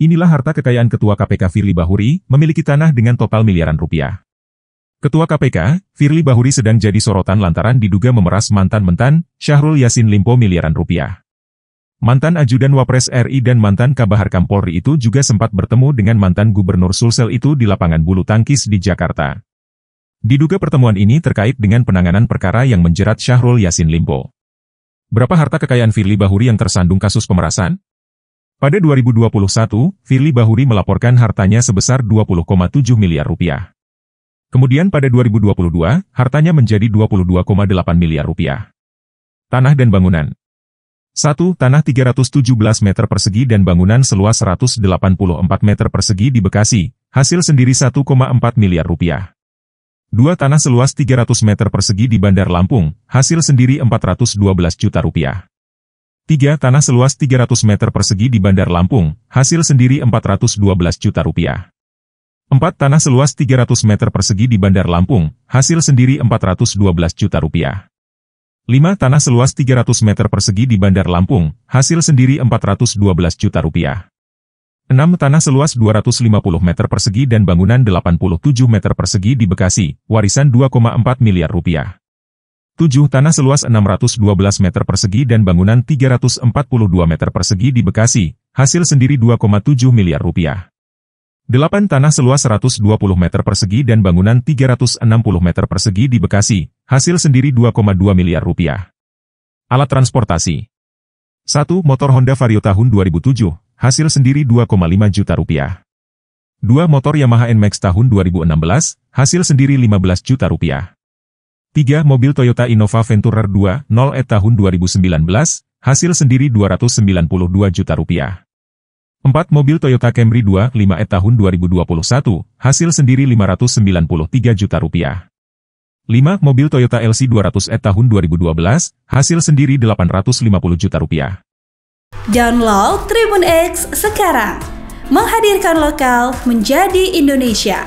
Inilah harta kekayaan Ketua KPK Firly Bahuri, memiliki tanah dengan total miliaran rupiah. Ketua KPK, Firly Bahuri sedang jadi sorotan lantaran diduga memeras mantan mentan, Syahrul Yasin Limpo miliaran rupiah. Mantan ajudan Wapres RI dan mantan Kabahar Kampolri itu juga sempat bertemu dengan mantan Gubernur Sulsel itu di lapangan bulu tangkis di Jakarta. Diduga pertemuan ini terkait dengan penanganan perkara yang menjerat Syahrul Yasin Limpo. Berapa harta kekayaan Firly Bahuri yang tersandung kasus pemerasan? Pada 2021, Firly Bahuri melaporkan hartanya sebesar 20,7 miliar rupiah. Kemudian pada 2022, hartanya menjadi 22,8 miliar rupiah. Tanah dan bangunan. 1. Tanah 317 meter persegi dan bangunan seluas 184 meter persegi di Bekasi, hasil sendiri 1,4 miliar rupiah. 2. Tanah seluas 300 meter persegi di Bandar Lampung, hasil sendiri 412 juta rupiah. 3. Tanah seluas 300 meter persegi di Bandar Lampung, hasil sendiri 412 juta rupiah. 4. Tanah seluas 300 meter persegi di Bandar Lampung, hasil sendiri 412 juta rupiah. 5. Tanah seluas 300 meter persegi di Bandar Lampung, hasil sendiri 412 juta rupiah. 6. Tanah seluas 250 meter persegi dan bangunan 87 meter persegi di Bekasi, warisan 2,4 miliar rupiah. 7 tanah seluas 612 meter persegi dan bangunan 342 meter persegi di Bekasi, hasil sendiri 2,7 miliar rupiah. 8 tanah seluas 120 meter persegi dan bangunan 360 meter persegi di Bekasi, hasil sendiri 2,2 miliar rupiah. Alat transportasi 1. Motor Honda Vario tahun 2007, hasil sendiri 2,5 juta rupiah. 2. Motor Yamaha NMAX tahun 2016, hasil sendiri 15 juta rupiah. 3. Mobil Toyota Innova Venturer 2, 0 E tahun 2019, hasil sendiri 292 juta rupiah. 4. Mobil Toyota Camry 2, 5 E tahun 2021, hasil sendiri 593 juta rupiah. 5. Mobil Toyota LC 200 E tahun 2012, hasil sendiri 850 juta rupiah. Download Tribun X sekarang. Menghadirkan lokal menjadi Indonesia.